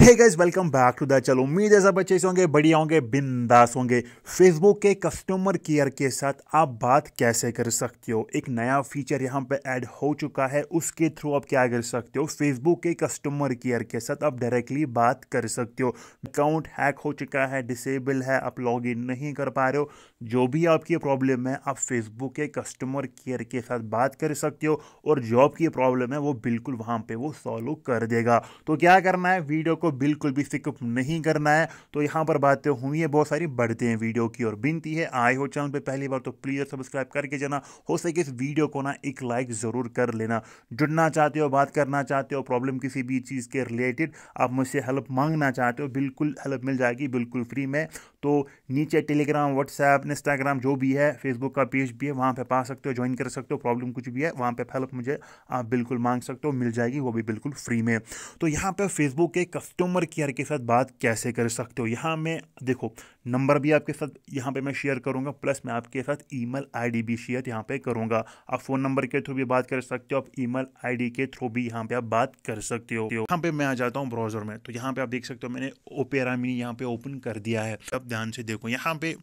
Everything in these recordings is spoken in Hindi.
hey guys welcome back to the चलो उम्मीद है सब अच्छे से होंगे बढ़िया होंगे बिंदास होंगे फेसबुक के कस्टमर केयर के साथ आप बात कैसे कर सकते हो एक नया फीचर यहाँ पे ऐड हो चुका है उसके थ्रू आप क्या कर सकते हो फेसबुक के कस्टमर केयर के साथ आप डायरेक्टली बात कर सकते हो अकाउंट हैक हो चुका है डिसेबल है आप लॉग इन नहीं कर पा रहे हो जो भी आपकी प्रॉब्लम है आप फेसबुक के कस्टमर केयर के साथ बात कर सकते हो और जॉब की प्रॉब्लम है वो बिल्कुल वहाँ पर वो सॉल्व कर देगा तो क्या करना है वीडियो को आपको बिल्कुल भी सिकअप नहीं करना है तो यहाँ पर बातें हुई हैं बहुत सारी बढ़ते हैं वीडियो की और बिनती है आए हो चैनल पर पहली बार तो प्लीज़ सब्सक्राइब करके जाना हो सके इस वीडियो को ना एक लाइक ज़रूर कर लेना जुड़ना चाहते हो बात करना चाहते हो प्रॉब्लम किसी भी चीज़ के रिलेटेड आप मुझसे हेल्प मांगना चाहते हो बिल्कुल हेल्प मिल जाएगी बिल्कुल फ्री में तो नीचे टेलीग्राम व्हाट्सएप इंस्टाग्राम जो भी है फेसबुक का पेज भी है वहाँ पर पा सकते हो ज्वाइन कर सकते हो प्रॉब्लम कुछ भी है वहाँ पर हेल्प मुझे आप बिल्कुल मांग सकते हो मिल जाएगी वो भी बिल्कुल फ्री में तो यहाँ पर फेसबुक के कस्ट कस्टमर केयर के साथ बात कैसे कर सकते हो यहाँ मैं देखो नंबर भी आपके साथ यहाँ पे मैं शेयर करूँगा प्लस मैं आपके साथ ईमेल आईडी भी शेयर यहाँ पे करूँगा आप फ़ोन नंबर के थ्रू भी बात कर सकते हो आप ईमेल आईडी के थ्रू भी यहाँ पे आप बात कर सकते हो यहाँ पे मैं आ जाता हूँ ब्राउज़र में तो यहाँ पर आप देख सकते हो मैंने ओपेरा मिनी यहाँ पर ओपन कर दिया है अब ध्यान से देखो यहाँ पर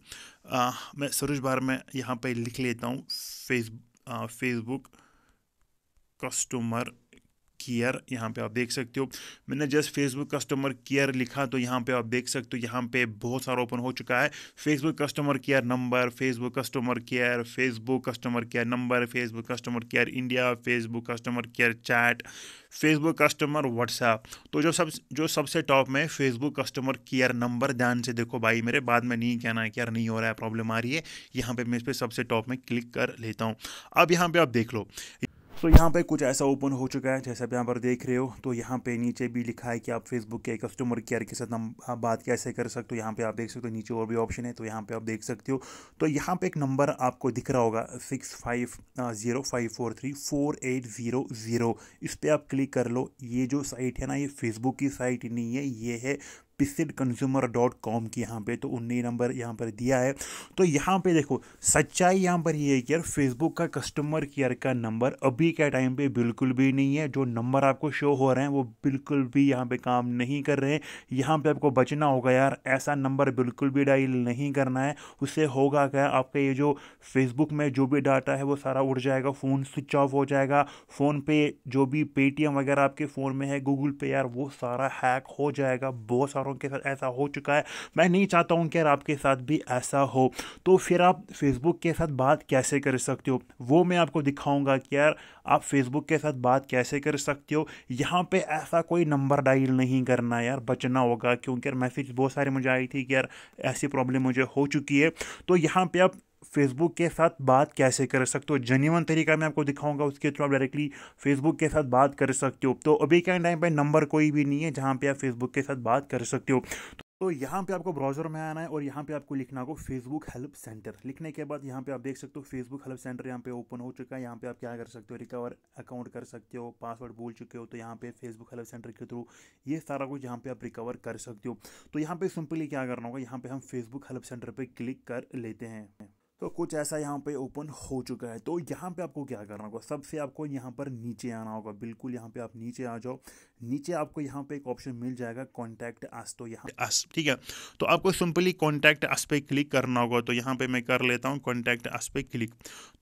मैं सरोज बार में यहाँ पर लिख लेता हूँ फेस फेसबुक कस्टमर केयर यहाँ पे आप देख सकते हो मैंने जस्ट फेसबुक कस्टमर केयर लिखा तो यहाँ पे आप देख सकते हो यहाँ पे बहुत सारा ओपन हो चुका है Facebook customer care number Facebook customer care Facebook customer care number Facebook customer care India Facebook customer care chat Facebook customer WhatsApp तो जो सब जो सबसे टॉप में फेसबुक कस्टमर केयर नंबर ध्यान से देखो भाई मेरे बाद में नहीं कहना है कि यार नहीं हो रहा है प्रॉब्लम आ रही है यहाँ पे मैं इस पर सबसे टॉप में क्लिक कर लेता हूँ अब यहाँ पे आप देख लो सो so, यहाँ पे कुछ ऐसा ओपन हो चुका है जैसा आप यहाँ पर देख रहे हो तो यहाँ पे नीचे भी लिखा है कि आप फेसबुक के कस्टमर केयर के साथ नंबर आप बात कैसे कर सकते हो यहाँ पे आप देख सकते हो नीचे और भी ऑप्शन है तो यहाँ पे आप देख सकते हो तो यहाँ पे एक नंबर आपको दिख रहा होगा six five zero five four three four eight zero zero इस पर आप क्लिक कर लो ये जो साइट है ना ये फेसबुक की साइट नहीं है ये है ट्विस्टेड कंज्यूमर डॉट कॉम की यहाँ पे तो उन्नी नंबर यहाँ पर दिया है तो यहाँ पे देखो सच्चाई यहाँ पर ये यह है कि यार फेसबुक का कस्टमर केयर का नंबर अभी के टाइम पे बिल्कुल भी नहीं है जो नंबर आपको शो हो रहे हैं वो बिल्कुल भी यहाँ पे काम नहीं कर रहे हैं यहाँ पे आपको बचना होगा यार ऐसा नंबर बिल्कुल भी डायल नहीं करना है उससे होगा क्या आपके ये जो फेसबुक में जो भी डाटा है वो सारा उड़ जाएगा फ़ोन स्विच ऑफ हो जाएगा फ़ोन पे जो भी पेटीएम वगैरह आपके फ़ोन में है गूगल पे यार वो सारा हैक हो जाएगा बहुत सारों औरों के साथ ऐसा हो चुका है मैं नहीं चाहता हूँ कि यार आपके साथ भी ऐसा हो तो फिर आप फेसबुक के साथ बात कैसे कर सकते हो वो मैं आपको दिखाऊंगा कि यार आप फेसबुक के साथ बात कैसे कर सकते हो यहाँ पे ऐसा कोई नंबर डायल नहीं करना यार बचना होगा क्योंकि यार मैसेज बहुत सारे मुझे आई थी कि यार ऐसी प्रॉब्लम मुझे हो चुकी है तो यहाँ पे आप फेसबुक के साथ बात कैसे कर सकते हो जेन्यून तरीका मैं आपको दिखाऊंगा उसके थ्रू आप डायरेक्टली फेसबुक के साथ बात कर सकते हो तो अभी क्या टाइम पर नंबर कोई भी नहीं है जहाँ पे आप फेसबुक के साथ बात कर सकते हो तो यहाँ पे आपको ब्राउजर में आना है और यहाँ पे आपको लिखना होगा फेसबुक हेल्प सेंटर लिखने के बाद यहाँ पे आप देख सकते हो फेसबुक हेल्प सेंटर यहाँ पे ओपन हो चुका है यहाँ पे आप क्या कर सकते हो रिकवर अकाउंट कर सकते हो पासवर्ड भूल चुके हो तो यहाँ पे फेसबुक हेल्प सेंटर के थ्रू ये सारा कुछ यहाँ पे आप रिकवर कर सकते हो तो यहाँ पे सिंपली क्या करना होगा यहाँ पे हम फेसबुक हेल्प सेंटर पर क्लिक कर लेते हैं तो कुछ ऐसा यहाँ पे ओपन हो चुका है तो यहाँ पे आपको क्या करना होगा सबसे आपको यहाँ पर नीचे आना होगा बिल्कुल यहाँ पे आप नीचे आ जाओ नीचे आपको यहाँ पे एक ऑप्शन मिल जाएगा कॉन्टैक्ट आस तो यहाँ आस ठीक है तो आपको सिंपली कॉन्टैक्ट आस पे क्लिक करना होगा तो यहाँ पे मैं कर लेता हूँ कॉन्टैक्ट आस पे क्लिक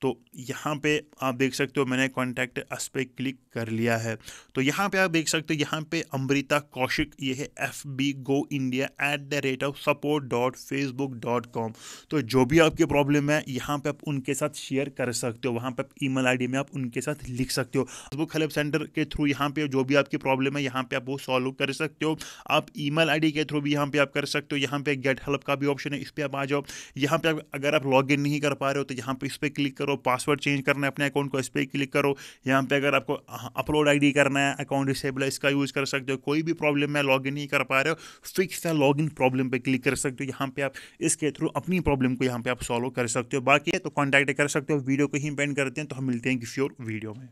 तो यहाँ पे आप देख सकते हो मैंने कॉन्टैक्ट आस पे क्लिक कर लिया है तो यहाँ पे आप देख सकते हो यहाँ पे अमृता कौशिक ये है F B go India at the rate of support dot Facebook dot com तो जो भी आपकी प्रॉब्लम में यहाँ पे आप उनके साथ शेयर कर सकते हो वहाँ पे आप ईमेल आईडी में आप उनके साथ लिख सकते हो फेसबुक हेल्प सेंटर के थ्रू यहाँ पे जो भी आपकी प्रॉब्लम है यहाँ पे आप वो सॉल्व कर सकते हो आप ईमेल आईडी के थ्रू भी यहाँ पे आप कर सकते हो यहाँ पे गेट हेल्प का भी ऑप्शन है इस पर आप आ जाओ यहाँ पे आप अगर आप लॉग नहीं कर पा रहे हो तो यहाँ पे इस पर क्लिक करो पासवर्ड चेंज करना है अपने अकाउंट को इस पर क्लिक करो यहाँ पे अगर आपको अपलोड आई करना है अकाउंट डिसेबल है इसका यूज़ कर सकते हो कोई भी प्रॉब्लम में लॉग नहीं कर पा रहे हो फिक्स है लॉग प्रॉब्लम पर क्लिक कर सकते हो यहाँ पे आप इसके थ्रू अपनी प्रॉब्लम को यहाँ पे आप सॉल्व कर सकते हो सकते हो बाकी तो कॉन्टैक्ट कर सकते हो वीडियो को ही पेंड करते हैं तो हम मिलते हैं किसी और वीडियो में